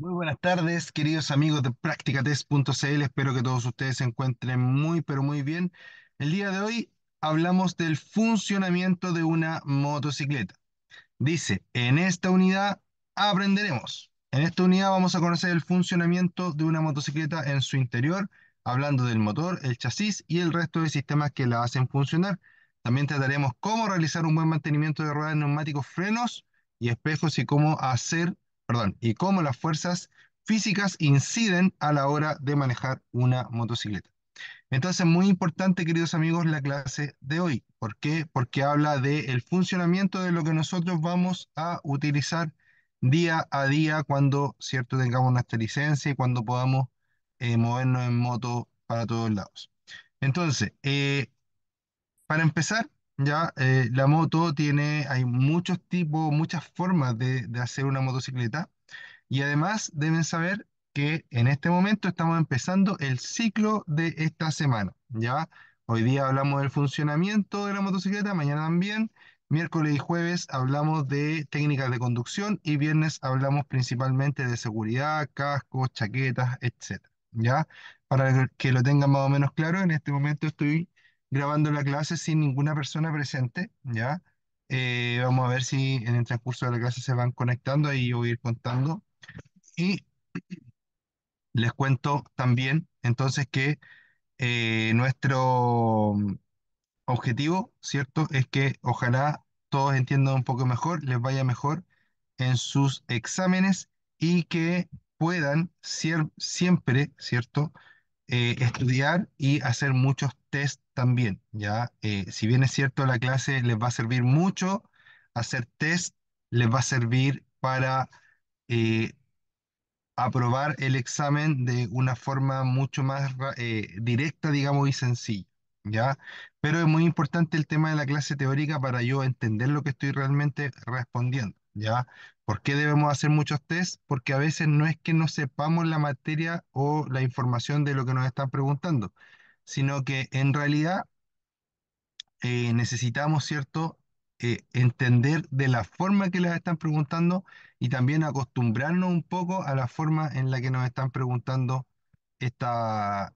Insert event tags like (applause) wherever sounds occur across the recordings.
Muy buenas tardes, queridos amigos de Practicatest.cl. Espero que todos ustedes se encuentren muy, pero muy bien. El día de hoy hablamos del funcionamiento de una motocicleta. Dice, en esta unidad aprenderemos. En esta unidad vamos a conocer el funcionamiento de una motocicleta en su interior, hablando del motor, el chasis y el resto de sistemas que la hacen funcionar. También trataremos cómo realizar un buen mantenimiento de ruedas, neumáticos, frenos y espejos y cómo hacer perdón, y cómo las fuerzas físicas inciden a la hora de manejar una motocicleta. Entonces, muy importante, queridos amigos, la clase de hoy. ¿Por qué? Porque habla del funcionamiento de lo que nosotros vamos a utilizar día a día cuando, cierto, tengamos nuestra licencia y cuando podamos eh, movernos en moto para todos lados. Entonces, eh, para empezar, ya, eh, la moto tiene, hay muchos tipos, muchas formas de, de hacer una motocicleta. Y además deben saber que en este momento estamos empezando el ciclo de esta semana. Ya, hoy día hablamos del funcionamiento de la motocicleta, mañana también. Miércoles y jueves hablamos de técnicas de conducción y viernes hablamos principalmente de seguridad, cascos, chaquetas, etc. ¿Ya? Para que lo tengan más o menos claro, en este momento estoy grabando la clase sin ninguna persona presente, ¿ya? Eh, vamos a ver si en el transcurso de la clase se van conectando, y yo voy a ir contando. Y (clears throat) les cuento también, entonces, que eh, nuestro objetivo, ¿cierto? Es que ojalá todos entiendan un poco mejor, les vaya mejor en sus exámenes y que puedan siempre, ¿cierto? Eh, estudiar y hacer muchos test también, ¿ya? Eh, si bien es cierto, la clase les va a servir mucho, hacer test les va a servir para eh, aprobar el examen de una forma mucho más eh, directa, digamos, y sencilla, ¿ya? Pero es muy importante el tema de la clase teórica para yo entender lo que estoy realmente respondiendo, ¿ya? ¿Por qué debemos hacer muchos tests? Porque a veces no es que no sepamos la materia o la información de lo que nos están preguntando, sino que en realidad eh, necesitamos, ¿cierto?, eh, entender de la forma que las están preguntando y también acostumbrarnos un poco a la forma en la que nos están preguntando eh, estas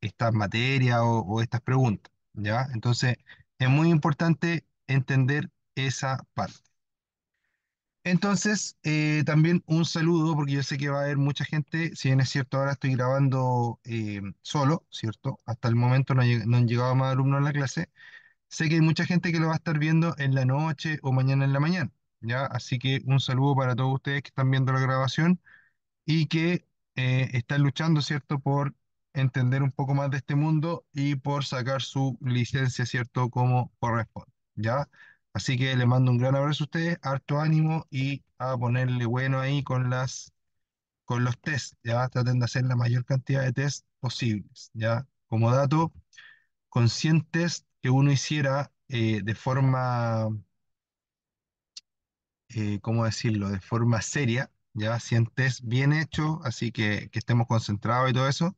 esta materias o, o, estas preguntas, ¿ya? Entonces, es muy importante entender esa parte. Entonces, eh, también un saludo, porque yo sé que va a haber mucha gente, si bien es cierto, ahora estoy grabando eh, solo, ¿cierto? Hasta el momento no, han llegado más alumnos a la clase. Sé que hay mucha gente que lo va a estar viendo en la noche o mañana en la mañana, ¿ya? Así que un saludo para todos ustedes que están viendo la grabación y que eh, están luchando, ¿cierto?, por entender un poco más de este mundo y por sacar su licencia, ¿cierto?, como corresponde, ¿ya? Así que les mando un gran abrazo a ustedes, harto ánimo y a ponerle bueno ahí con las con los test, ya traten de hacer la mayor cantidad de test posibles, ya. Como dato, conscientes que uno hiciera eh, de forma, eh, ¿cómo decirlo?, de forma seria, ya 100 tests bien hechos, así que estemos concentrados y todo eso,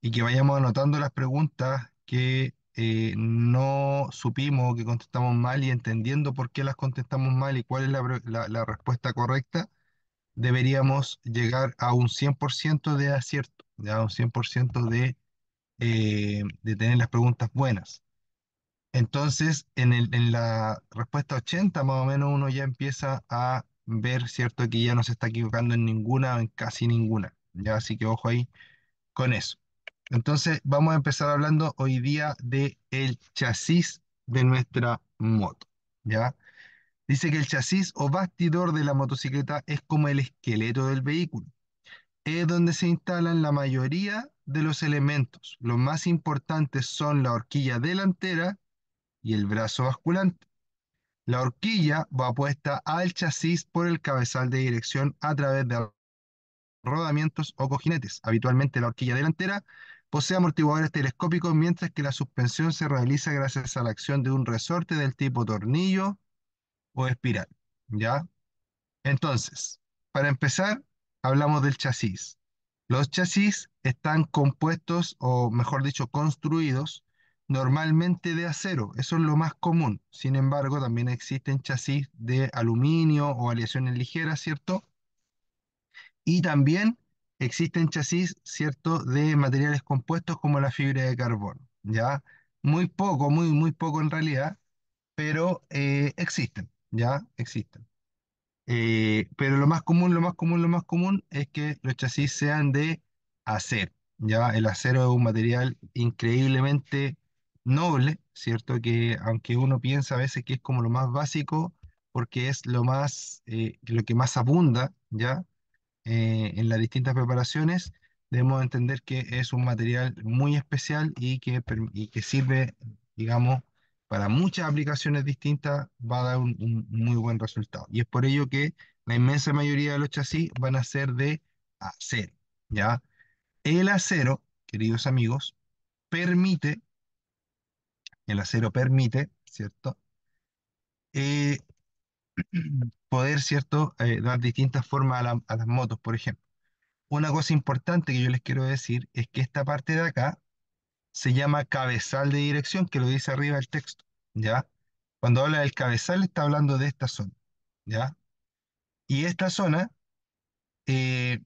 y que vayamos anotando las preguntas que eh, no supimos que contestamos mal y entendiendo por qué las contestamos mal y cuál es la, respuesta correcta, deberíamos llegar a un 100% de acierto, a un 100% de, eh, de tener las preguntas buenas. Entonces, en, en la respuesta 80 más o menos uno ya empieza a ver, ¿cierto? Que ya no se está equivocando en ninguna, en casi ninguna. Ya, así que ojo ahí con eso. Entonces vamos a empezar hablando hoy día de el chasis de nuestra moto, ¿ya? Dice que el chasis o bastidor de la motocicleta es como el esqueleto del vehículo. Es donde se instalan la mayoría de los elementos. Los más importantes son la horquilla delantera y el brazo basculante. La horquilla va puesta al chasis por el cabezal de dirección a través de rodamientos o cojinetes. Habitualmente la horquilla delantera Posee amortiguadores telescópicos mientras que la suspensión se realiza gracias a la acción de un resorte del tipo tornillo o espiral. ¿Ya? Entonces, para empezar, hablamos del chasis. Los chasis están compuestos, o mejor dicho, construidos normalmente de acero, eso es lo más común. Sin embargo, también existen chasis de aluminio o aleaciones ligeras, ¿cierto? Y también existen chasis, ¿cierto?, de materiales compuestos como la fibra de carbono, ¿ya? Muy poco, muy, muy poco en realidad, pero eh, existen, ¿ya? Existen. Eh, pero lo más común, lo más común, lo más común es que los chasis sean de acero, ¿ya? El acero es un material increíblemente noble, ¿cierto? Que aunque uno piensa a veces que es como lo más básico, porque es lo más, eh, lo que más abunda, ¿ya? Eh, en las distintas preparaciones, debemos entender que es un material muy especial y que, que sirve, digamos, para muchas aplicaciones distintas, va a dar un, muy buen resultado. Y es por ello que la inmensa mayoría de los chasis van a ser de acero, ¿ya? El acero, queridos amigos, permite, el acero permite, ¿cierto? Eh, (clears throat) poder, ¿cierto?, eh, dar distintas formas a, las motos, por ejemplo. Una cosa importante que yo les quiero decir es que esta parte de acá se llama cabezal de dirección, que lo dice arriba el texto, ¿ya? Cuando habla del cabezal está hablando de esta zona, ¿ya? Y esta zona eh,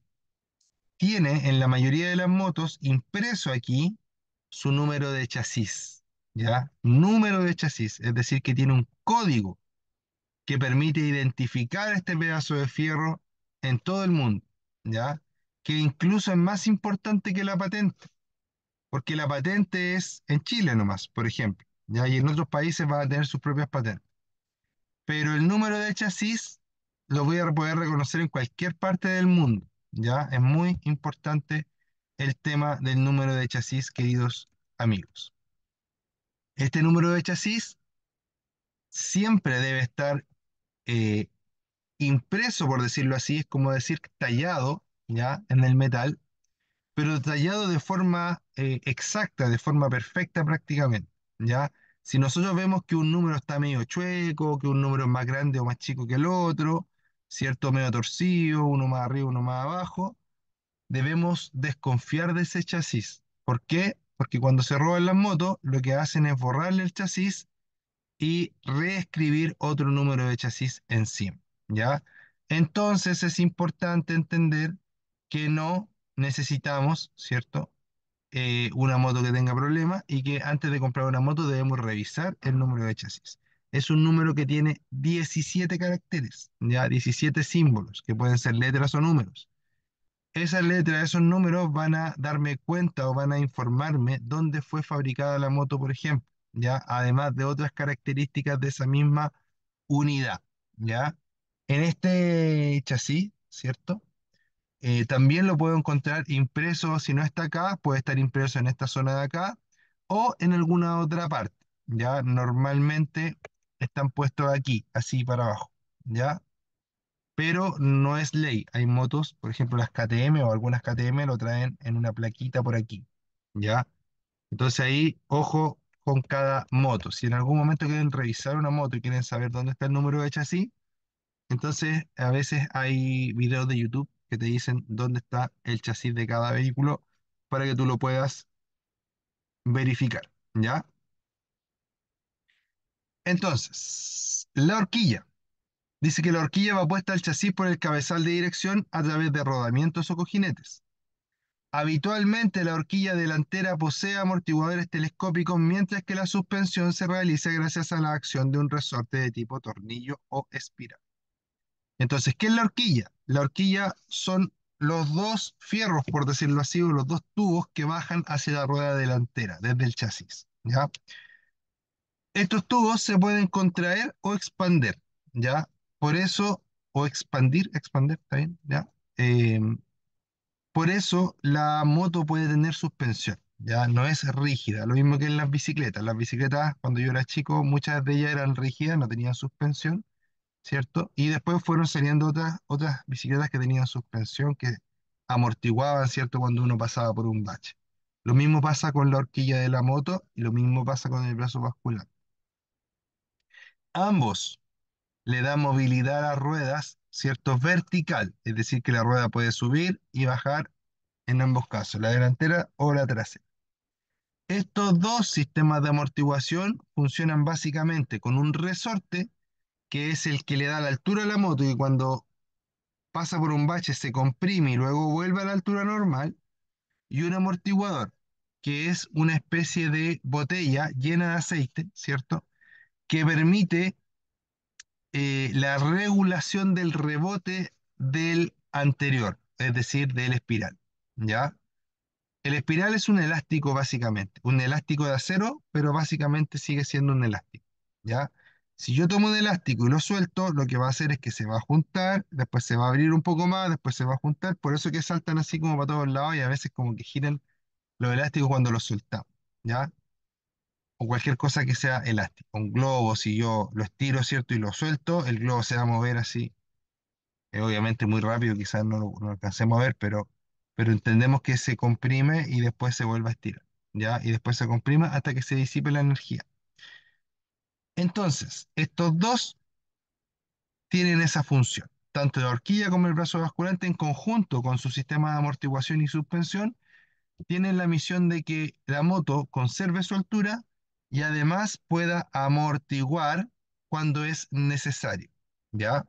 tiene en la mayoría de las motos impreso aquí su número de chasis, ¿ya? Número de chasis, es decir, que tiene un código que permite identificar este pedazo de fierro en todo el mundo, ¿ya? Que incluso es más importante que la patente, porque la patente es en Chile nomás, por ejemplo, ¿ya? Y en otros países van a tener sus propias patentes. Pero el número de chasis lo voy a poder reconocer en cualquier parte del mundo, ¿ya? Es muy importante el tema del número de chasis, queridos amigos. Este número de chasis siempre debe estar eh, impreso, por decirlo así, es como decir tallado, ¿ya? En el metal, pero tallado de forma eh, exacta, de forma perfecta prácticamente, ¿ya? Si nosotros vemos que un número está medio chueco, que un número es más grande o más chico que el otro, ¿cierto? Medio torcido, uno más arriba, uno más abajo, debemos desconfiar de ese chasis. ¿Por qué? Porque cuando se roban las motos, lo que hacen es borrarle el chasis y reescribir otro número de chasis en SIM, ¿ya? Entonces es importante entender que no necesitamos, ¿cierto? Eh, una moto que tenga problemas y que antes de comprar una moto debemos revisar el número de chasis. Es un número que tiene 17 caracteres, ya 17 símbolos, que pueden ser letras o números. Esas letras, esos números van a darme cuenta o van a informarme dónde fue fabricada la moto, por ejemplo. Además de otras características de esa misma unidad, ¿ya? En este chasis, ¿cierto? Eh, también lo puedo encontrar impreso, si no está acá, puede estar impreso en esta zona de acá o en alguna otra parte, ¿ya? Normalmente están puestos aquí, así para abajo, ¿ya? Pero no es ley. Hay motos, por ejemplo, las KTM o algunas KTM lo traen en una plaquita por aquí, ¿ya? Entonces ahí, ojo, con cada moto. Si en algún momento quieren revisar una moto y quieren saber dónde está el número de chasis, entonces a veces hay videos de YouTube que te dicen dónde está el chasis de cada vehículo para que tú lo puedas verificar, ¿ya? Entonces, la horquilla. Dice que la horquilla va puesta al chasis por el cabezal de dirección a través de rodamientos o cojinetes. Habitualmente la horquilla delantera posee amortiguadores telescópicos mientras que la suspensión se realiza gracias a la acción de un resorte de tipo tornillo o espiral. Entonces, ¿qué es la horquilla? La horquilla son los dos fierros, por decirlo así, o los dos tubos que bajan hacia la rueda delantera desde el chasis. ¿ya? Estos tubos se pueden contraer o expander, ¿ya? Por eso, o expandir, expander, ¿está bien? ¿Ya? Eh, por eso la moto puede tener suspensión, ya no es rígida, lo mismo que en las bicicletas. Las bicicletas, cuando yo era chico, muchas de ellas eran rígidas, no tenían suspensión, ¿cierto? Y después fueron saliendo otras, otras bicicletas que tenían suspensión, que amortiguaban, ¿cierto? Cuando uno pasaba por un bache. Lo mismo pasa con la horquilla de la moto y lo mismo pasa con el brazo vascular. Ambos le dan movilidad a las ruedas ¿cierto? Vertical, es decir, que la rueda puede subir y bajar en ambos casos, la delantera o la trasera. Estos dos sistemas de amortiguación funcionan básicamente con un resorte que es el que le da la altura a la moto y cuando pasa por un bache se comprime y luego vuelve a la altura normal y un amortiguador que es una especie de botella llena de aceite, ¿cierto? Que permite eh, la regulación del rebote del anterior, es decir, del espiral. ¿Ya? El espiral es un elástico básicamente, un elástico de acero, pero básicamente sigue siendo un elástico, ¿ya? Si yo tomo un elástico y lo suelto, lo que va a hacer es que se va a juntar, después se va a abrir un poco más, después se va a juntar, por eso que saltan así como para todos lados y a veces como que giran los elásticos cuando los sueltamos ¿ya? o cualquier cosa que sea elástico, Un globo, si yo lo estiro, ¿cierto? Y lo suelto, el globo se va a mover así. Eh, obviamente muy rápido, quizás no lo, alcancemos a ver, pero, pero entendemos que se comprime y después se vuelve a estirar, ¿ya? Y después se comprime hasta que se disipe la energía. Entonces, estos dos tienen esa función. Tanto la horquilla como el brazo basculante en conjunto con su sistema de amortiguación y suspensión tienen la misión de que la moto conserve su altura y además pueda amortiguar cuando es necesario. ¿Ya?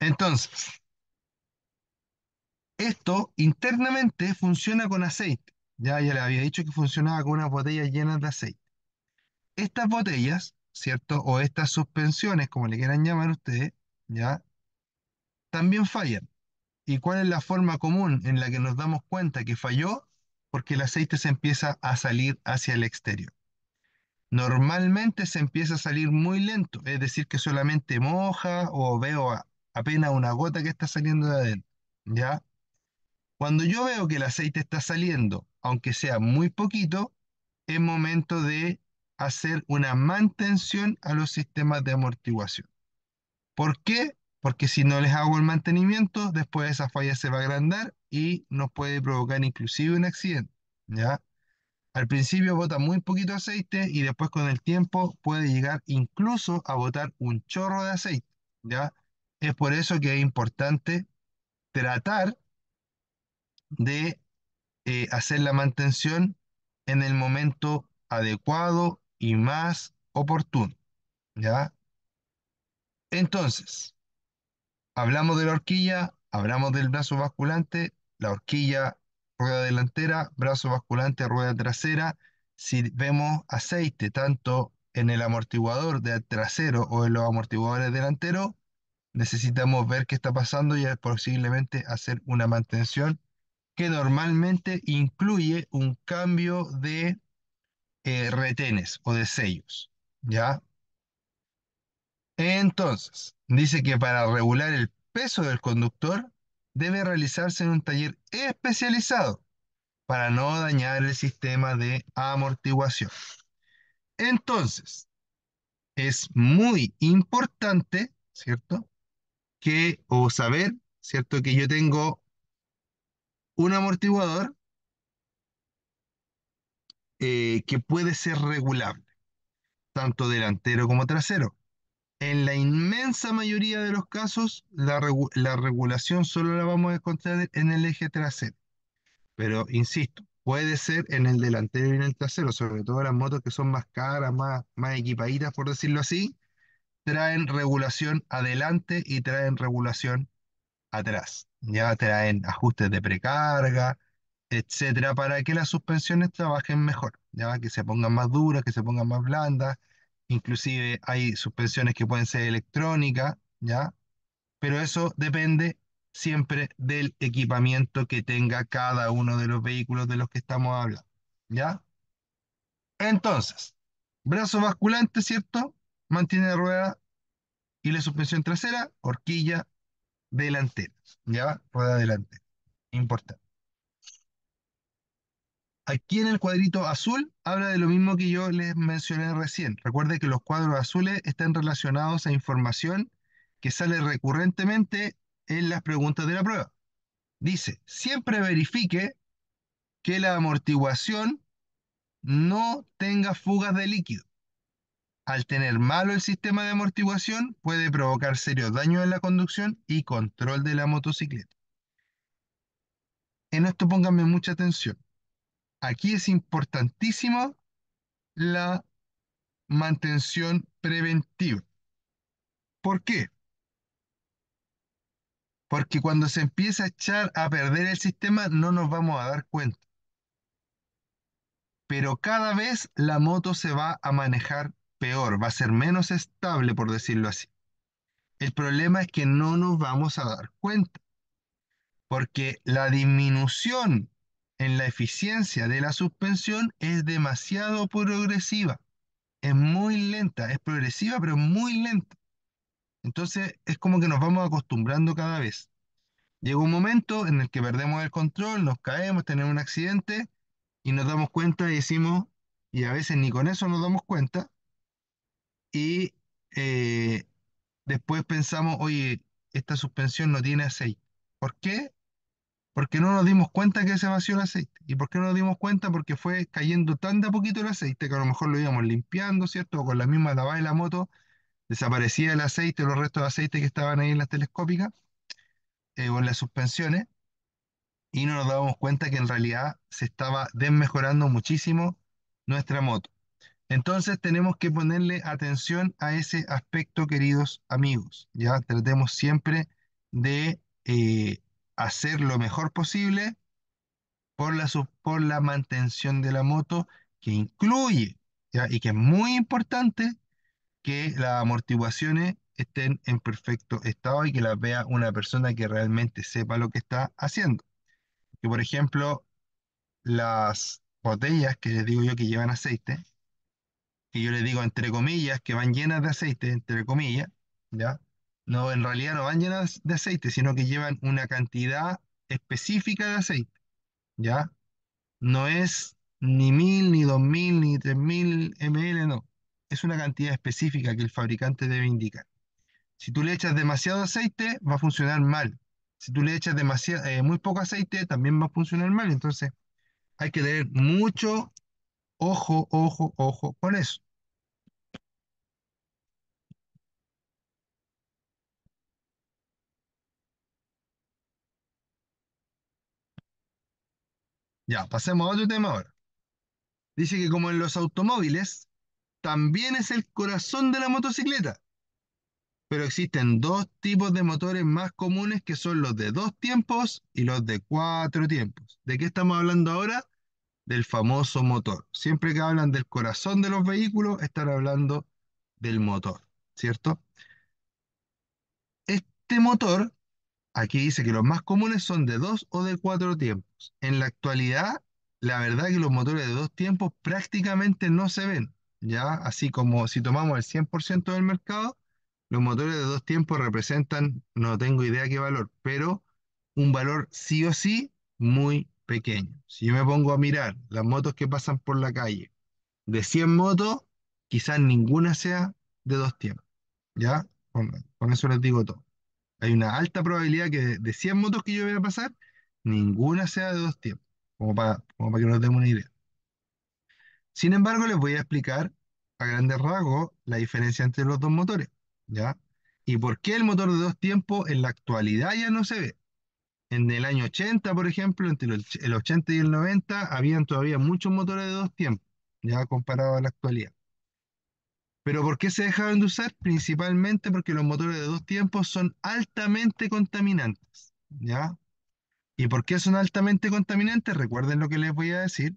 Entonces, esto internamente funciona con aceite. Ya, ya le había dicho que funcionaba con unas botellas llenas de aceite. Estas botellas, ¿cierto? O estas suspensiones, como le quieran llamar ustedes, ¿ya? También fallan. ¿Y cuál es la forma común en la que nos damos cuenta que falló? porque el aceite se empieza a salir hacia el exterior. Normalmente se empieza a salir muy lento, es decir, que solamente moja o veo apenas una gota que está saliendo de adentro, ¿ya? Cuando yo veo que el aceite está saliendo, aunque sea muy poquito, es momento de hacer una mantención a los sistemas de amortiguación. ¿Por qué? porque si no les hago el mantenimiento, después esa falla se va a agrandar y nos puede provocar inclusive un accidente, ¿ya? Al principio bota muy poquito aceite y después con el tiempo puede llegar incluso a botar un chorro de aceite, ¿ya? Es por eso que es importante tratar de eh, hacer la mantención en el momento adecuado y más oportuno, ¿ya? Entonces, hablamos de la horquilla, hablamos del brazo basculante, la horquilla, rueda delantera, brazo basculante, rueda trasera. Si vemos aceite tanto en el amortiguador del trasero o en los amortiguadores delanteros, necesitamos ver qué está pasando y posiblemente hacer una mantención que normalmente incluye un cambio de eh, retenes o de sellos. ¿Ya? Entonces, Dice que para regular el peso del conductor debe realizarse en un taller especializado para no dañar el sistema de amortiguación. Entonces, es muy importante, ¿cierto? Que, o saber, ¿cierto? Que yo tengo un amortiguador eh, que puede ser regulable, tanto delantero como trasero en la inmensa mayoría de los casos, la, regulación solo la vamos a encontrar en el eje trasero. Pero, insisto, puede ser en el delantero y en el trasero, sobre todo las motos que son más caras, más, más equipaditas, por decirlo así, traen regulación adelante y traen regulación atrás. Ya traen ajustes de precarga, etcétera, para que las suspensiones trabajen mejor, ya que se pongan más duras, que se pongan más blandas, inclusive hay suspensiones que pueden ser electrónicas, ¿ya? Pero eso depende siempre del equipamiento que tenga cada uno de los vehículos de los que estamos hablando, ¿ya? Entonces, brazo basculante, ¿cierto? Mantiene rueda y la suspensión trasera, horquilla delantera, ¿ya? Rueda delantera, importante. Aquí en el cuadrito azul habla de lo mismo que yo les mencioné recién. Recuerde que los cuadros azules están relacionados a información que sale recurrentemente en las preguntas de la prueba. Dice, siempre verifique que la amortiguación no tenga fugas de líquido. Al tener malo el sistema de amortiguación puede provocar serios daños en la conducción y control de la motocicleta. En esto pónganme mucha atención Aquí es importantísimo la mantención preventiva. ¿Por qué? Porque cuando se empieza a echar a perder el sistema no nos vamos a dar cuenta. Pero cada vez la moto se va a manejar peor, va a ser menos estable, por decirlo así. El problema es que no nos vamos a dar cuenta, porque la disminución en la eficiencia de la suspensión es demasiado progresiva. Es muy lenta, es progresiva, pero muy lenta. Entonces es como que nos vamos acostumbrando cada vez. Llega un momento en el que perdemos el control, nos caemos, tenemos un accidente y nos damos cuenta y decimos, y a veces ni con eso nos damos cuenta, y eh, después pensamos, oye, esta suspensión no tiene aceite. ¿Por qué? porque no nos dimos cuenta que se vació el aceite. ¿Y por qué no nos dimos cuenta? Porque fue cayendo tan de a poquito el aceite que a lo mejor lo íbamos limpiando, ¿cierto? O con la misma lavada de la moto desaparecía el aceite, los restos de aceite que estaban ahí en las telescópicas eh, o en las suspensiones. Y no nos dábamos cuenta que en realidad se estaba desmejorando muchísimo nuestra moto. Entonces tenemos que ponerle atención a ese aspecto, queridos amigos. Ya tratemos siempre de eh, hacer lo mejor posible por la, por la mantención de la moto, que incluye, y que es muy importante, que las amortiguaciones estén en perfecto estado y que las vea una persona que realmente sepa lo que está haciendo. Que por ejemplo, las botellas que les digo yo que llevan aceite, que yo les digo entre comillas, que van llenas de aceite, entre comillas, ¿ya? No, en realidad no van llenas de aceite, sino que llevan una cantidad específica de aceite, ¿ya? No es ni 1000, ni 2000, ni 3000 ml, no. Es una cantidad específica que el fabricante debe indicar. Si tú le echas demasiado aceite, va a funcionar mal. Si tú le echas demasiado, eh, muy poco aceite, también va a funcionar mal. Entonces, hay que tener mucho ojo, ojo, ojo con eso. Ya, pasemos a otro tema ahora. Dice que como en los automóviles, también es el corazón de la motocicleta. Pero existen dos tipos de motores más comunes que son los de dos tiempos y los de cuatro tiempos. ¿De qué estamos hablando ahora? Del famoso motor. Siempre que hablan del corazón de los vehículos, están hablando del motor, ¿cierto? Este motor Aquí dice que los más comunes son de dos o de cuatro tiempos. En la actualidad, la verdad es que los motores de dos tiempos prácticamente no se ven. Ya, así como si tomamos el 100% del mercado, los motores de dos tiempos representan, no tengo idea qué valor, pero un valor sí o sí muy pequeño. Si yo me pongo a mirar las motos que pasan por la calle, de 100 motos, quizás ninguna sea de dos tiempos. ¿Ya? con eso les digo todo hay una alta probabilidad que de, 100 motos que yo voy a pasar, ninguna sea de dos tiempos, como para, como para que nos demos una idea. Sin embargo, les voy a explicar a grandes rasgos la diferencia entre los dos motores, ¿ya? Y por qué el motor de dos tiempos en la actualidad ya no se ve. En el año 80, por ejemplo, entre el 80 y el 90, habían todavía muchos motores de dos tiempos, ya comparado a la actualidad. ¿Pero por qué se dejaron de usar? Principalmente porque los motores de dos tiempos son altamente contaminantes, ¿ya? ¿Y por qué son altamente contaminantes? Recuerden lo que les voy a decir.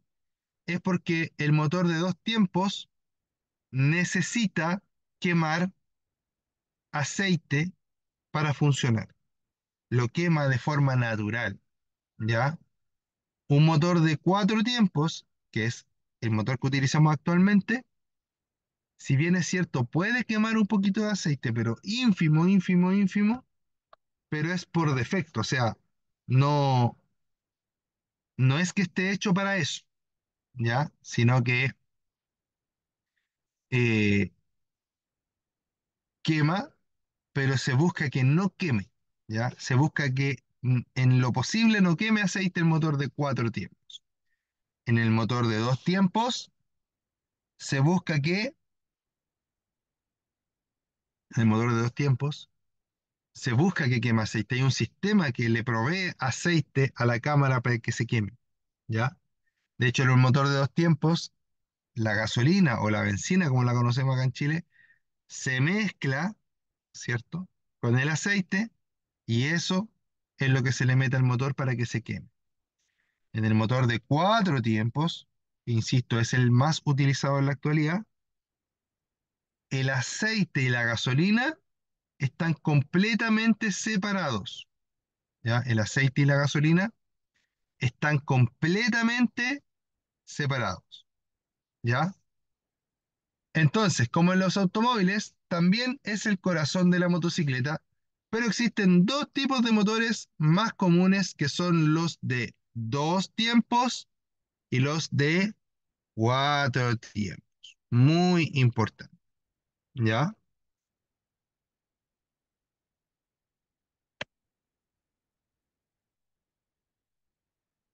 Es porque el motor de dos tiempos necesita quemar aceite para funcionar. Lo quema de forma natural, ¿ya? Un motor de cuatro tiempos, que es el motor que utilizamos actualmente, si bien es cierto, puede quemar un poquito de aceite, pero ínfimo, ínfimo, ínfimo, pero es por defecto, o sea, no, no es que esté hecho para eso, ¿ya? Sino que eh, quema, pero se busca que no queme, ¿ya? Se busca que en lo posible no queme aceite el motor de cuatro tiempos. En el motor de dos tiempos, se busca que el motor de dos tiempos, se busca que queme aceite. Hay un sistema que le provee aceite a la cámara para que se queme. ¿ya? De hecho, en un motor de dos tiempos, la gasolina o la benzina, como la conocemos acá en Chile, se mezcla, ¿cierto?, con el aceite y eso es lo que se le mete al motor para que se queme. En el motor de cuatro tiempos, insisto, es el más utilizado en la actualidad, el aceite y la gasolina están completamente separados. ¿ya? El aceite y la gasolina están completamente separados. ¿Ya? Entonces, como en los automóviles, también es el corazón de la motocicleta, pero existen dos tipos de motores más comunes que son los de dos tiempos y los de cuatro tiempos. Muy importante. ¿Ya?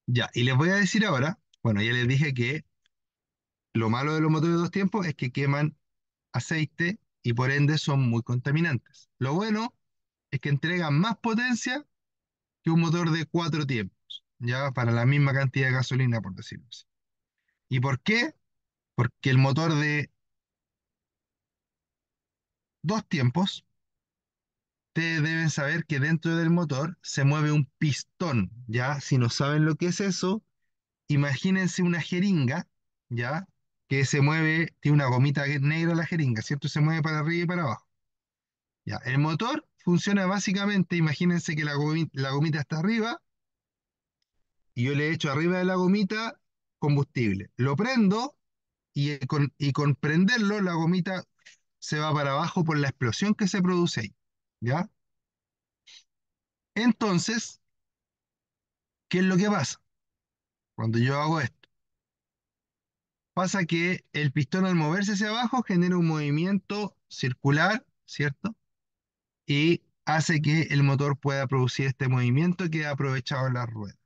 Ya. Y les voy a decir ahora, bueno, ya les dije que lo malo de los motores de dos tiempos es que queman aceite y por ende son muy contaminantes. Lo bueno es que entregan más potencia que un motor de cuatro tiempos, ya para la misma cantidad de gasolina, por decirlo así. ¿Y por qué? Porque el motor de dos tiempos, ustedes deben saber que dentro del motor se mueve un pistón, ¿ya? Si no saben lo que es eso, imagínense una jeringa, ¿ya? Que se mueve, tiene una gomita negra la jeringa, ¿cierto? Se mueve para arriba y para abajo. ¿Ya? El motor funciona básicamente, imagínense que la gomita, está arriba y yo le echo arriba de la gomita combustible. Lo prendo y eh, y con prenderlo la gomita se va para abajo por la explosión que se produce ahí. ¿Ya? Entonces, ¿qué es lo que pasa? Cuando yo hago esto, pasa que el pistón al moverse hacia abajo genera un movimiento circular, ¿cierto? Y hace que el motor pueda producir este movimiento que ha aprovechado la rueda.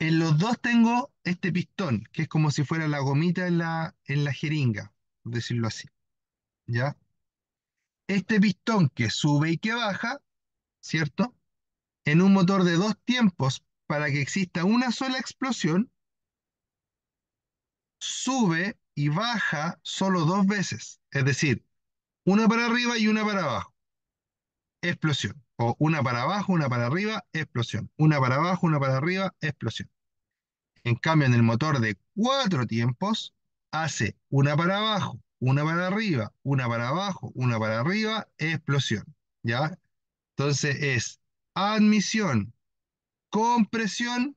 En los dos tengo este pistón, que es como si fuera la gomita en la, en la jeringa, por decirlo así. ¿Ya? Este pistón que sube y que baja, ¿cierto? En un motor de dos tiempos, para que exista una sola explosión, sube y baja solo dos veces. Es decir, una para arriba y una para abajo. Explosión. O una para abajo, una para arriba, explosión. Una para abajo, una para arriba, explosión. En cambio, en el motor de cuatro tiempos, hace una para abajo, una para arriba, una para abajo, una para arriba, explosión. ¿Ya? Entonces es admisión, compresión,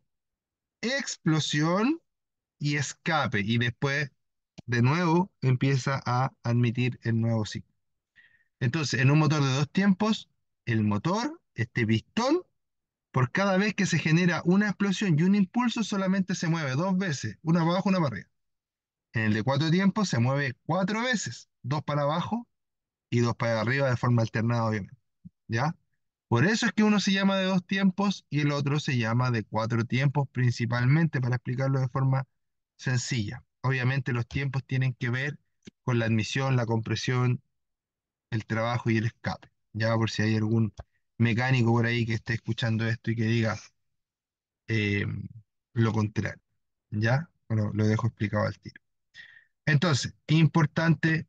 explosión y escape. Y después, de nuevo, empieza a admitir el nuevo ciclo. Entonces, en un motor de dos tiempos, el motor, este pistón, por cada vez que se genera una explosión y un impulso, solamente se mueve dos veces, una para abajo, una para arriba. En el de cuatro tiempos se mueve cuatro veces, dos para abajo y dos para arriba de forma alternada, obviamente. ¿Ya? Por eso es que uno se llama de dos tiempos y el otro se llama de cuatro tiempos, principalmente para explicarlo de forma sencilla. Obviamente los tiempos tienen que ver con la admisión, la compresión, el trabajo y el escape ya por si hay algún mecánico por ahí que esté escuchando esto y que diga eh, lo contrario, ¿ya? Bueno, lo dejo explicado al tiro. Entonces, importante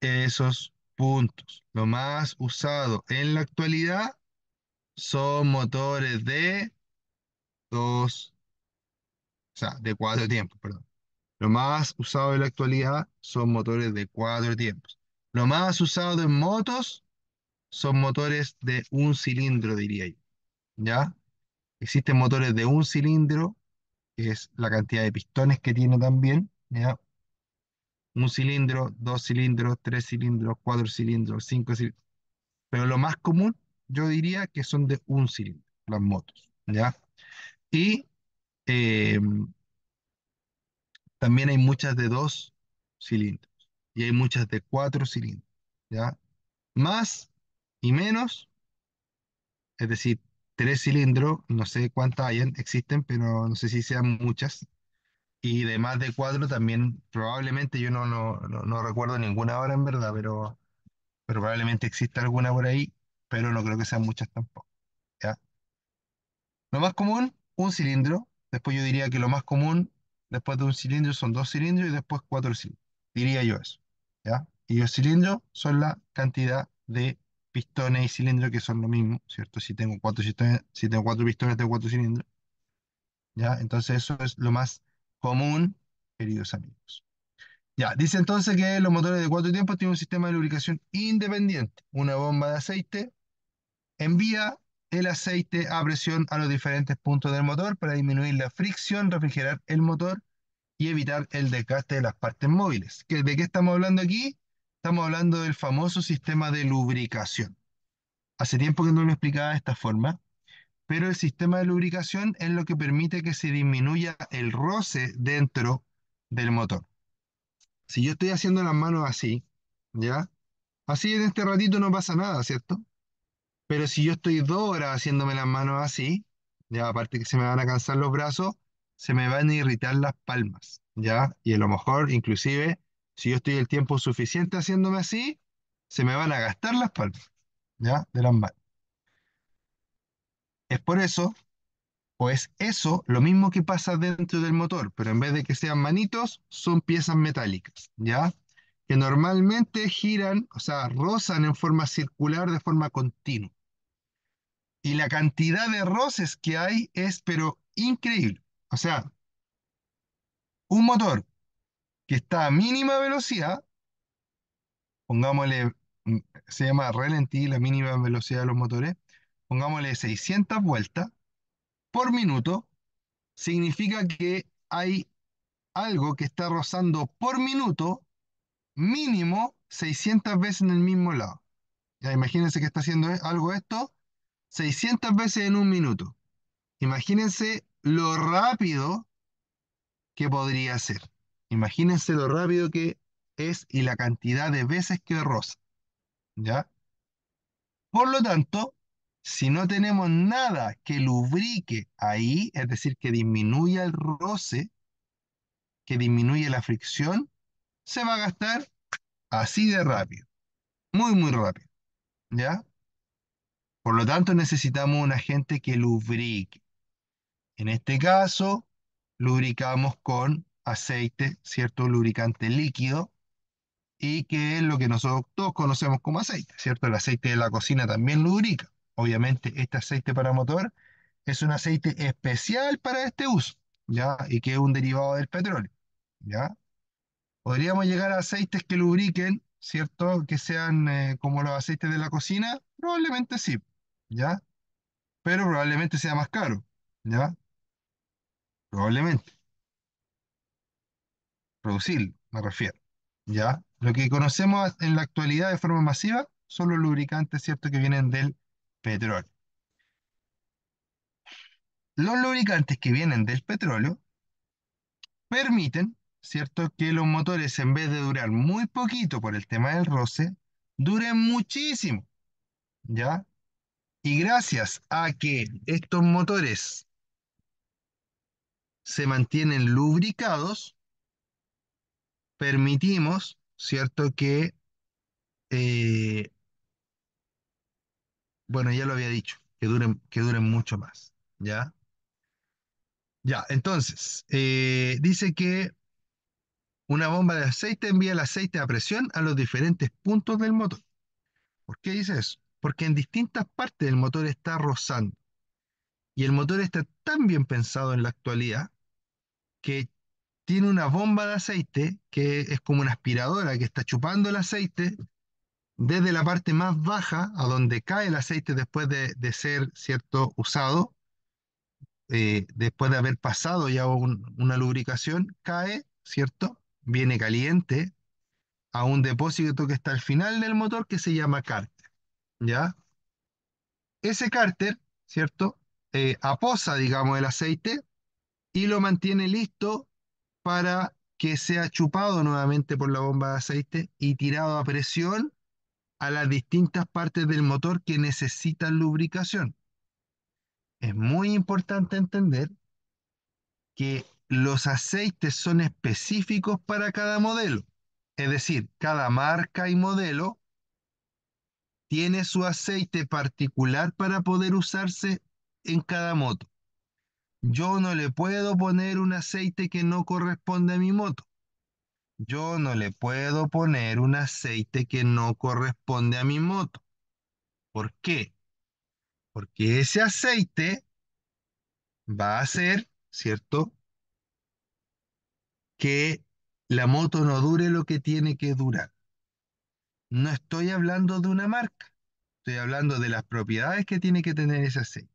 esos puntos. Lo más usado en la actualidad son motores de dos, o sea, de cuatro tiempos, perdón. Lo más usado en la actualidad son motores de cuatro tiempos. Lo más usado en motos son motores de un cilindro, diría yo. ¿Ya? Existen motores de un cilindro, que es la cantidad de pistones que tiene también, ¿ya? Un cilindro, dos cilindros, tres cilindros, cuatro cilindros, cinco cilindros. Pero lo más común, yo diría que son de un cilindro, las motos, ¿ya? Y em, también hay muchas de dos cilindros y hay muchas de cuatro cilindros, ¿ya? Más y menos, es decir, tres cilindros, no sé cuántas hay, existen, pero no sé si sean muchas. Y de más de cuatro también, probablemente, yo no, no, no, recuerdo ninguna ahora en verdad, pero, probablemente exista alguna por ahí, pero no creo que sean muchas tampoco. ¿ya? Lo más común, un cilindro. Después yo diría que lo más común, después de un cilindro, son dos cilindros y después cuatro cilindros. Diría yo eso. ¿ya? Y los cilindros son la cantidad de pistones y cilindros que son lo mismo, ¿cierto? Si tengo cuatro, si tengo cuatro pistones, de cuatro cilindros, ¿ya? Entonces eso es lo más común, queridos amigos. Ya, dice entonces que los motores de cuatro tiempos tienen un sistema de lubricación independiente. Una bomba de aceite envía el aceite a presión a los diferentes puntos del motor para disminuir la fricción, refrigerar el motor y evitar el desgaste de las partes móviles. ¿De qué estamos hablando aquí? Estamos hablando del famoso sistema de lubricación. Hace tiempo que no lo explicaba de esta forma, pero el sistema de lubricación es lo que permite que se disminuya el roce dentro del motor. Si yo estoy haciendo las manos así, ¿ya? Así en este ratito no pasa nada, ¿cierto? Pero si yo estoy dos horas haciéndome las manos así, ya aparte que se me van a cansar los brazos, se me van a irritar las palmas, ¿ya? Y a lo mejor inclusive si yo estoy el tiempo suficiente haciéndome así, se me van a gastar las palmas, ¿ya? De las manos. Es por eso, o es eso, lo mismo que pasa dentro del motor, pero en vez de que sean manitos, son piezas metálicas, ¿ya? Que normalmente giran, o sea, rozan en forma circular de forma continua. Y la cantidad de roces que hay es, pero increíble. O sea, un motor que está a mínima velocidad, pongámosle, mm, se llama ralentí, la mínima velocidad de los motores, pongámosle 600 vueltas por minuto, significa que hay algo que está rozando por minuto mínimo 600 veces en el mismo lado. imagínense que está haciendo e, algo esto 600 veces en un minuto. Imagínense lo rápido que podría ser. Imagínense lo rápido que es y la cantidad de veces que roza. ¿Ya? Por lo tanto, si no tenemos nada que lubrique ahí, es decir, que disminuya el roce, que disminuya la fricción, se va a gastar así de rápido. Muy, muy rápido. ¿Ya? Por lo tanto, necesitamos un agente que lubrique. En este caso, lubricamos con aceite, ¿cierto? Lubricante líquido y que es lo que nosotros todos conocemos como aceite, ¿cierto? El aceite de la cocina también lubrica. Obviamente este aceite para motor es un aceite especial para este uso, ¿ya? Y que es un derivado del petróleo, ¿ya? Podríamos llegar a aceites que lubriquen, ¿cierto? Que sean eh, como los aceites de la cocina, probablemente sí, ¿ya? Pero probablemente sea más caro, ¿ya? Probablemente. Producir, me refiero. ¿ya? Lo que conocemos en la actualidad de forma masiva son los lubricantes, ¿cierto?, que vienen del petróleo. Los lubricantes que vienen del petróleo permiten, ¿cierto?, que los motores, en vez de durar muy poquito por el tema del roce, duren muchísimo, ¿ya? Y gracias a que estos motores se mantienen lubricados, permitimos, ¿cierto? Que, eh, bueno, ya lo había dicho, que duren, que duren mucho más, ¿ya? Ya, entonces, eh, dice que una bomba de aceite envía el aceite a presión a los diferentes puntos del motor. ¿Por qué dice eso? Porque en distintas partes del motor está rozando. Y el motor está tan bien pensado en la actualidad que tiene una bomba de aceite que es como una aspiradora que está chupando el aceite desde la parte más baja a donde cae el aceite después de, ser cierto usado eh, después de haber pasado ya una lubricación cae cierto viene caliente a un depósito que está al final del motor que se llama cárter ya ese cárter cierto eh, aposa digamos el aceite y lo mantiene listo para que sea chupado nuevamente por la bomba de aceite y tirado a presión a las distintas partes del motor que necesitan lubricación. Es muy importante entender que los aceites son específicos para cada modelo. Es decir, cada marca y modelo tiene su aceite particular para poder usarse en cada moto. Yo no le puedo poner un aceite que no corresponde a mi moto. Yo no le puedo poner un aceite que no corresponde a mi moto. ¿Por qué? Porque ese aceite va a hacer, ¿cierto? Que la moto no dure lo que tiene que durar. No estoy hablando de una marca, estoy hablando de las propiedades que tiene que tener ese aceite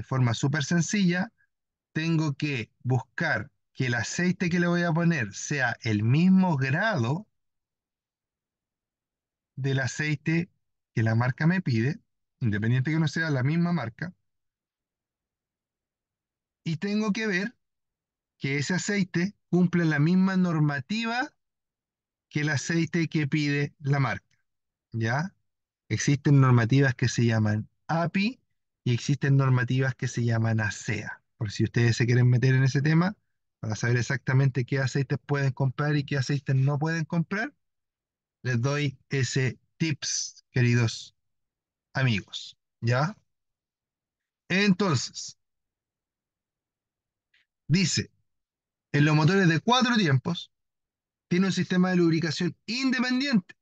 de forma súper sencilla, tengo que buscar que el aceite que le voy a poner sea el mismo grado del aceite que la marca me pide, independiente que no sea la misma marca. Y tengo que ver que ese aceite cumple la misma normativa que el aceite que pide la marca. ¿Ya? Existen normativas que se llaman API existen normativas que se llaman ASEA. E Por si ustedes se quieren meter en ese tema, para saber exactamente qué aceites pueden comprar y qué aceites no pueden comprar, les doy ese tips, queridos amigos. ¿Ya? Entonces, dice, en los motores de cuatro tiempos, tiene un sistema de lubricación independiente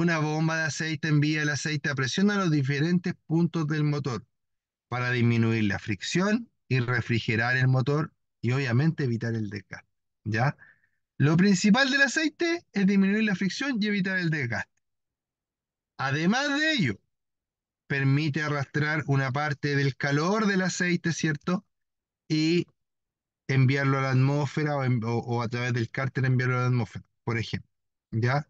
una bomba de aceite envía el aceite a presión a los diferentes puntos del motor para disminuir la fricción y refrigerar el motor y obviamente evitar el desgaste. ¿ya? Lo principal del aceite es disminuir la fricción y evitar el desgaste. Además de ello, permite arrastrar una parte del calor del aceite, ¿cierto? Y enviarlo a la atmósfera o, a través del cárter enviarlo a la atmósfera, por ejemplo. ¿Ya?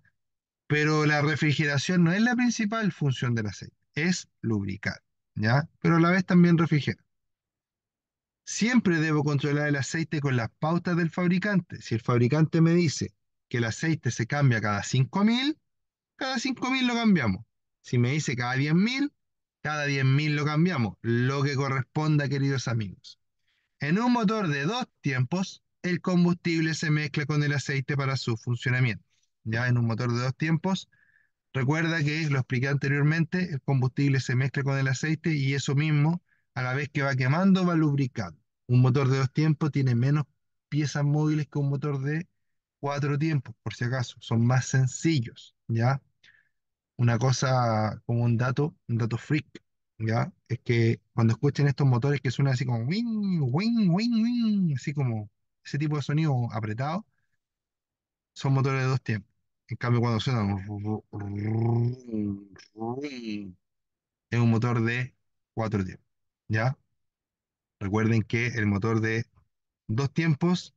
Pero la refrigeración no es la principal función del aceite, es lubricar, ¿ya? Pero a la vez también refrigera. Siempre debo controlar el aceite con las pautas del fabricante. Si el fabricante me dice que el aceite se cambia cada 5000, cada 5000 lo cambiamos. Si me dice cada 10000, cada 10.000 lo cambiamos, lo que corresponda, queridos amigos. En un motor de dos tiempos, el combustible se mezcla con el aceite para su funcionamiento ya en un motor de dos tiempos. Recuerda que, lo expliqué anteriormente, el combustible se mezcla con el aceite y eso mismo, a la vez que va quemando, va lubricando. Un motor de dos tiempos tiene menos piezas móviles que un motor de cuatro tiempos, por si acaso. Son más sencillos, ¿ya? Una cosa como un dato, un dato freak, ¿ya? Es que cuando escuchen estos motores que suenan así como wing, wing, wing, wing, así como ese tipo de sonido apretado, son motores de dos tiempos. En cambio, cuando suena un es un motor de cuatro tiempos. ¿Ya? Recuerden que el motor de dos tiempos,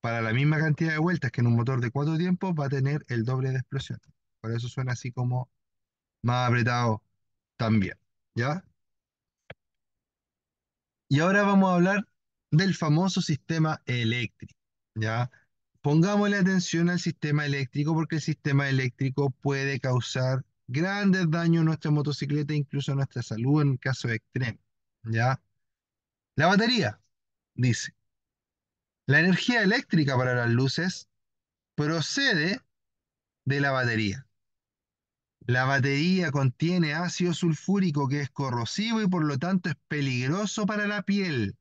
para la misma cantidad de vueltas que en un motor de cuatro tiempos, va a tener el doble de explosión. Por eso suena así como más apretado también. ¿Ya? Y ahora vamos a hablar del famoso sistema eléctrico. ¿Ya? la atención al sistema eléctrico porque el sistema eléctrico puede causar grandes daños a nuestra motocicleta, incluso a nuestra salud en caso extremo. ¿ya? La batería, dice, la energía eléctrica para las luces procede de la batería. La batería contiene ácido sulfúrico que es corrosivo y por lo tanto es peligroso para la piel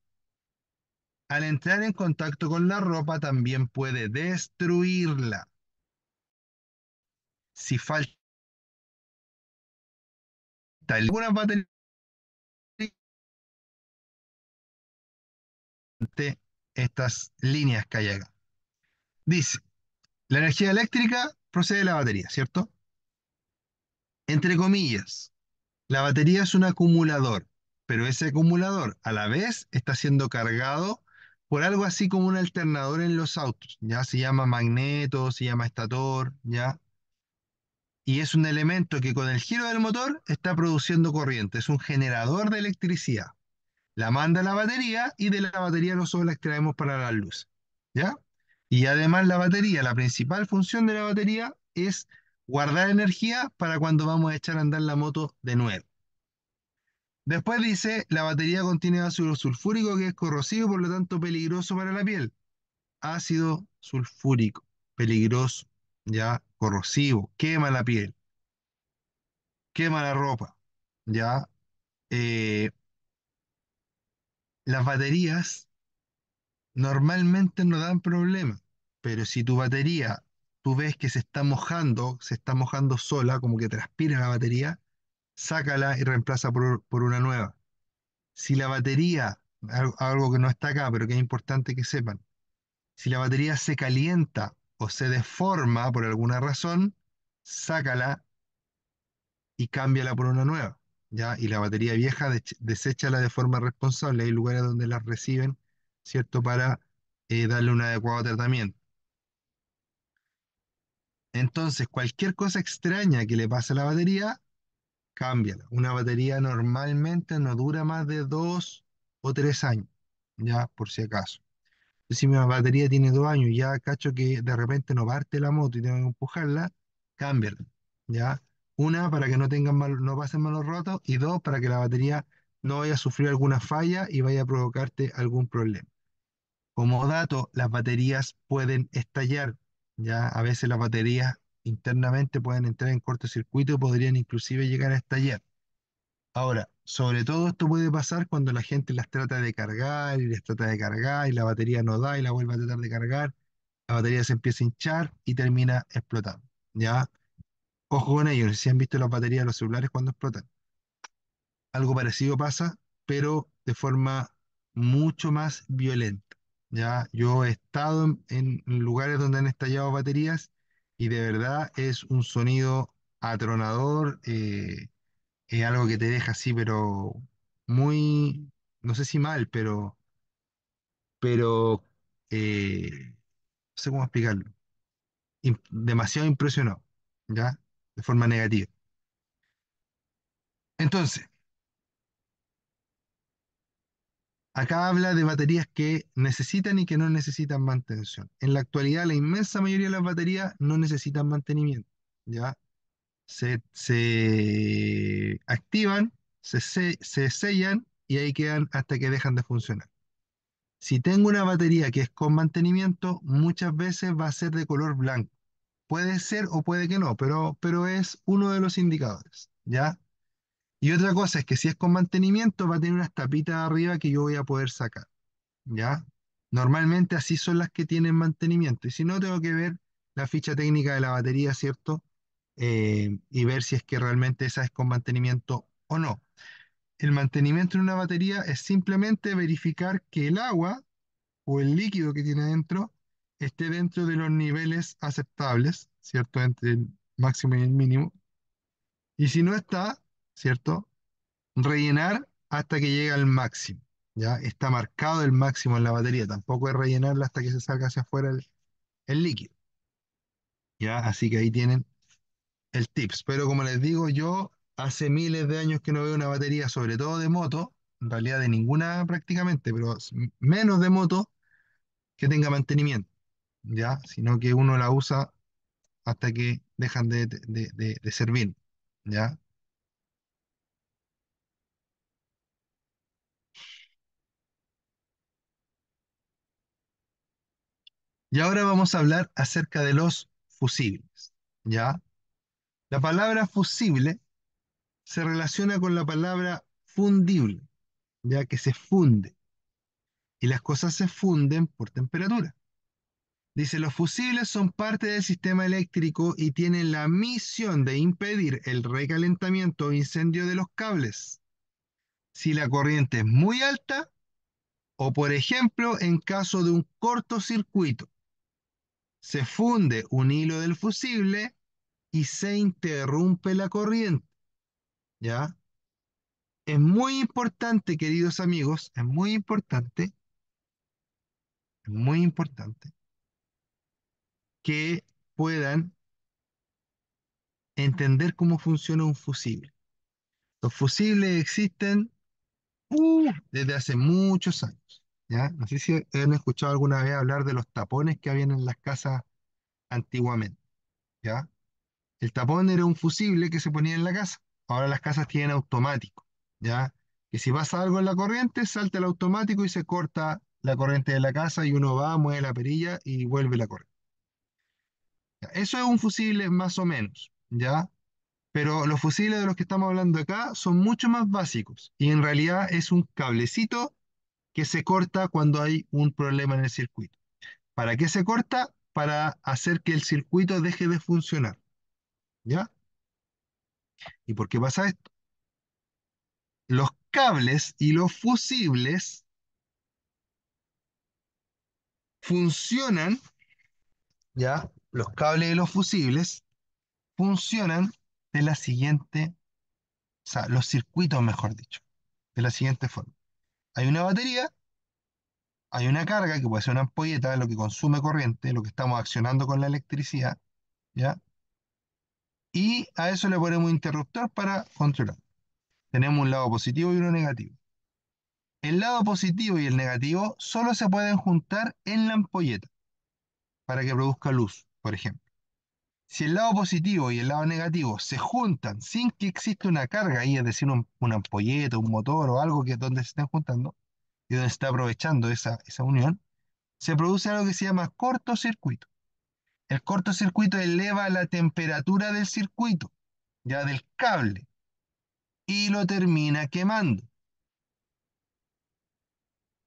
al entrar en contacto con la ropa también puede destruirla. Si falta alguna batería ante estas líneas que hay acá. Dice, la energía eléctrica procede de la batería, ¿cierto? Entre comillas, la batería es un acumulador, pero ese acumulador a la vez está siendo cargado por algo así como un alternador en los autos, ya se llama magneto, se llama estator, ya. Y es un elemento que con el giro del motor está produciendo corriente, es un generador de electricidad. La manda la batería y de la batería nosotros la extraemos para la luz, ¿ya? Y además la batería, la principal función de la batería es guardar energía para cuando vamos a echar a andar la moto de nuevo, Después dice, la batería contiene ácido sulfúrico que es corrosivo por lo tanto peligroso para la piel. Ácido sulfúrico, peligroso, ya, corrosivo, quema la piel, quema la ropa, ya. Eh, las baterías normalmente no dan problema, pero si tu batería, tú ves que se está mojando, se está mojando sola, como que transpira la batería, sácala y reemplaza por, una nueva. Si la batería, algo, que no está acá, pero que es importante que sepan, si la batería se calienta o se deforma por alguna razón, sácala y cámbiala por una nueva. ¿ya? Y la batería vieja deséchala de forma responsable. Hay lugares donde las reciben, ¿cierto? Para eh, darle un adecuado tratamiento. Entonces, cualquier cosa extraña que le pase a la batería, cámbiala. Una batería normalmente no dura más de dos o tres años, ya por si acaso. si mi batería tiene dos años, ya cacho que de repente no parte la moto y tengo que empujarla, cámbiala, ya. Una, para que no tengan no pasen malos rotos y dos, para que la batería no vaya a sufrir alguna falla y vaya a provocarte algún problema. Como dato, las baterías pueden estallar, ya. A veces las baterías internamente pueden entrar en cortocircuito y podrían inclusive llegar a estallar. Ahora, sobre todo esto puede pasar cuando la gente las trata de cargar y les trata de cargar y la batería no da y la vuelve a tratar de cargar, la batería se empieza a hinchar y termina explotando. ¿ya? Ojo con ellos, si han visto las baterías de los celulares cuando explotan. Algo parecido pasa, pero de forma mucho más violenta. ¿ya? Yo he estado en lugares donde han estallado baterías y de verdad es un sonido atronador, eh, es algo que te deja así, pero muy, no sé si mal, pero, pero eh, no sé cómo explicarlo, demasiado impresionado, ¿ya? De forma negativa. Entonces, Acá habla de baterías que necesitan y que no necesitan mantención. En la actualidad, la inmensa mayoría de las baterías no necesitan mantenimiento. ¿ya? Se, activan, se, sellan y ahí quedan hasta que dejan de funcionar. Si tengo una batería que es con mantenimiento, muchas veces va a ser de color blanco. Puede ser o puede que no, pero, pero es uno de los indicadores. ¿ya? Y otra cosa es que si es con mantenimiento, va a tener unas tapitas arriba que yo voy a poder sacar. ¿Ya? Normalmente así son las que tienen mantenimiento. Y si no, tengo que ver la ficha técnica de la batería, ¿cierto? Eh, y ver si es que realmente esa es con mantenimiento o no. El mantenimiento en una batería es simplemente verificar que el agua o el líquido que tiene dentro esté dentro de los niveles aceptables, ¿cierto? Entre el máximo y el mínimo. Y si no está, ¿cierto? Rellenar hasta que llegue al máximo, ¿ya? Está marcado el máximo en la batería, tampoco es rellenarla hasta que se salga hacia afuera el, líquido, ¿ya? Así que ahí tienen el tips. Pero como les digo, yo hace miles de años que no veo una batería, sobre todo de moto, en realidad de ninguna prácticamente, pero menos de moto que tenga mantenimiento, ¿ya? Sino que uno la usa hasta que dejan de, de servir, ¿ya? Y ahora vamos a hablar acerca de los fusibles, ¿ya? La palabra fusible se relaciona con la palabra fundible, ya que se funde. Y las cosas se funden por temperatura. Dice, los fusibles son parte del sistema eléctrico y tienen la misión de impedir el recalentamiento o incendio de los cables. Si la corriente es muy alta o, por ejemplo, en caso de un cortocircuito se funde un hilo del fusible y se interrumpe la corriente. ¿Ya? Es muy importante, queridos amigos, es muy importante, es muy importante que puedan entender cómo funciona un fusible. Los fusibles existen uh, desde hace muchos años. No sé si han escuchado alguna vez hablar de los tapones que habían en las casas antiguamente, ¿ya? El tapón era un fusible que se ponía en la casa. Ahora las casas tienen automático, ¿ya? Que si pasa algo en la corriente, salta el automático y se corta la corriente de la casa y uno va, mueve la perilla y vuelve la corriente. Eso es un fusible más o menos, ¿ya? Pero los fusibles de los que estamos hablando acá son mucho más básicos y en realidad es un cablecito que se corta cuando hay un problema en el circuito. ¿Para qué se corta? Para hacer que el circuito deje de funcionar. ¿Ya? ¿Y por qué pasa esto? Los cables y los fusibles funcionan, ¿ya? Los cables y los fusibles funcionan de la siguiente, o sea, los circuitos, mejor dicho, de la siguiente forma. Hay una batería, hay una carga que puede ser una ampolleta, lo que consume corriente, lo que estamos accionando con la electricidad, ¿ya? Y a eso le ponemos un interruptor para controlar. Tenemos un lado positivo y uno negativo. El lado positivo y el negativo solo se pueden juntar en la ampolleta para que produzca luz, por ejemplo. Si el lado positivo y el lado negativo se juntan sin que exista una carga ahí, es decir, un, un ampolleta, un motor o algo que donde se estén juntando y donde se está aprovechando esa, esa unión, se produce algo que se llama cortocircuito. El cortocircuito eleva la temperatura del circuito, ya del cable, y lo termina quemando.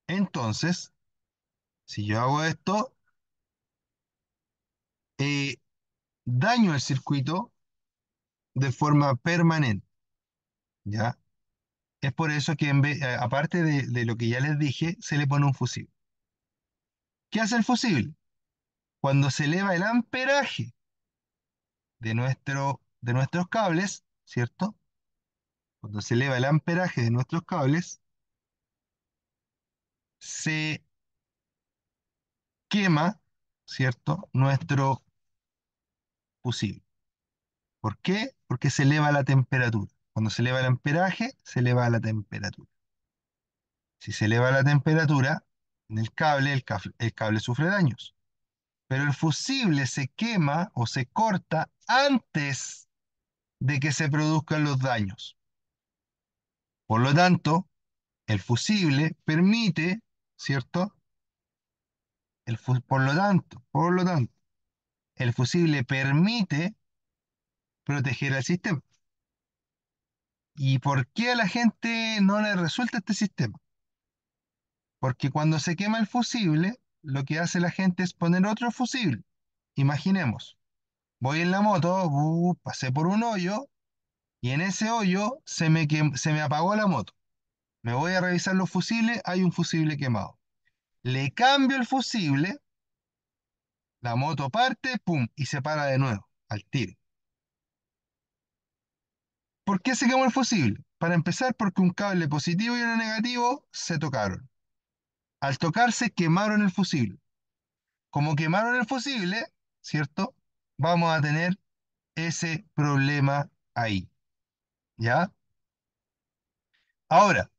Entonces, si yo hago esto, eh, daño al circuito de forma permanente. ¿Ya? Es por eso que, eh, aparte de, de, lo que ya les dije, se le pone un fusible. ¿Qué hace el fusible? Cuando se eleva el amperaje de, nuestro, de nuestros cables, ¿cierto? Cuando se eleva el amperaje de nuestros cables, se quema, ¿cierto? Nuestro fusible. ¿Por qué? Porque se eleva la temperatura. Cuando se eleva el amperaje, se eleva la temperatura. Si se eleva la temperatura en el cable, el cable, el cable sufre daños. Pero el fusible se quema o se corta antes de que se produzcan los daños. Por lo tanto, el fusible permite, ¿cierto? El, por lo tanto, por lo tanto, el fusible permite proteger al sistema. ¿Y por qué a la gente no le resulta este sistema? Porque cuando se quema el fusible, lo que hace la gente es poner otro fusible. Imaginemos, voy en la moto, uh, pasé por un hoyo y en ese hoyo se me, se me apagó la moto. Me voy a revisar los fusibles, hay un fusible quemado. Le cambio el fusible la moto parte, pum, y se para de nuevo, al tiro. ¿Por qué se quemó el fusible? Para empezar, porque un cable positivo y uno negativo se tocaron. Al tocarse, quemaron el fusible. Como quemaron el fusible, ¿cierto? Vamos a tener ese problema ahí. ¿Ya? Ahora,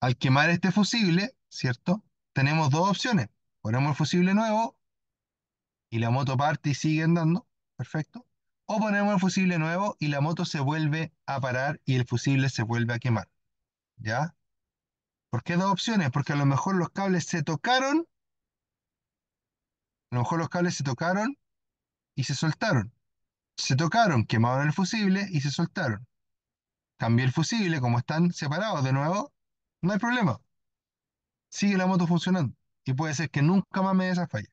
al quemar este fusible, ¿cierto? Tenemos dos opciones. Ponemos el fusible nuevo y la moto parte y sigue andando, perfecto. O ponemos el fusible nuevo y la moto se vuelve a parar y el fusible se vuelve a quemar. ¿Ya? ¿Por qué dos opciones? Porque a lo mejor los cables se tocaron, a lo mejor los cables se tocaron y se soltaron. Se tocaron, quemaron el fusible y se soltaron. Cambié el fusible, como están separados de nuevo, no hay problema. Sigue la moto funcionando y puede ser que nunca más me dé esa falla.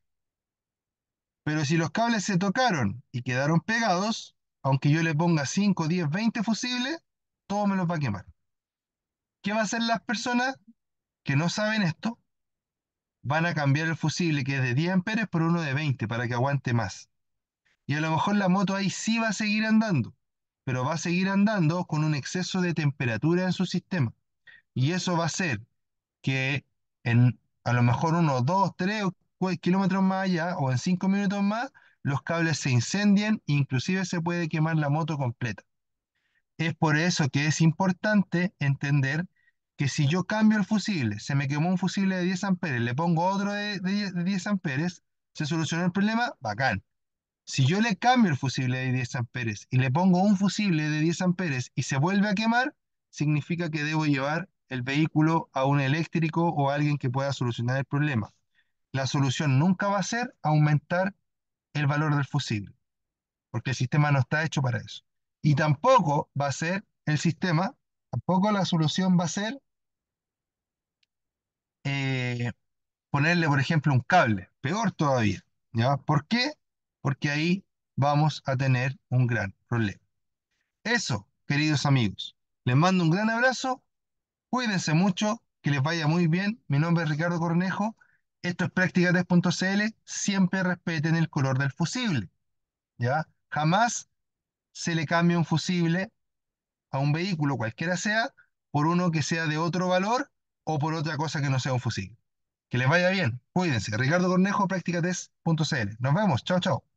Pero si los cables se tocaron y quedaron pegados, aunque yo le ponga 5, 10, 20 fusibles, todo me los va a quemar. ¿Qué va a hacer las personas que no saben esto? Van a cambiar el fusible que es de 10 amperes por uno de 20 para que aguante más. Y a lo mejor la moto ahí sí va a seguir andando, pero va a seguir andando con un exceso de temperatura en su sistema. Y eso va a hacer que en a lo mejor uno, dos, tres kilómetros más allá o en 5 minutos más, los cables se incendian e inclusive se puede quemar la moto completa. Es por eso que es importante entender que si yo cambio el fusible, se me quemó un fusible de 10 amperes, le pongo otro de, de 10 amperes, se solucionó el problema, bacán. Si yo le cambio el fusible de 10 amperes y le pongo un fusible de 10 amperes y se vuelve a quemar, significa que debo llevar el vehículo a un eléctrico o a alguien que pueda solucionar el problema la solución nunca va a ser aumentar el valor del fusible, porque el sistema no está hecho para eso. Y tampoco va a ser el sistema, tampoco la solución va a ser eh, ponerle, por ejemplo, un cable, peor todavía. ¿ya? ¿Por qué? Porque ahí vamos a tener un gran problema. Eso, queridos amigos. Les mando un gran abrazo. Cuídense mucho, que les vaya muy bien. Mi nombre es Ricardo Cornejo esto es práctica siempre respeten el color del fusible. ¿ya? Jamás se le cambia un fusible a un vehículo, cualquiera sea, por uno que sea de otro valor o por otra cosa que no sea un fusible. Que les vaya bien, cuídense. Ricardo Cornejo, práctica Nos vemos, chao, chao.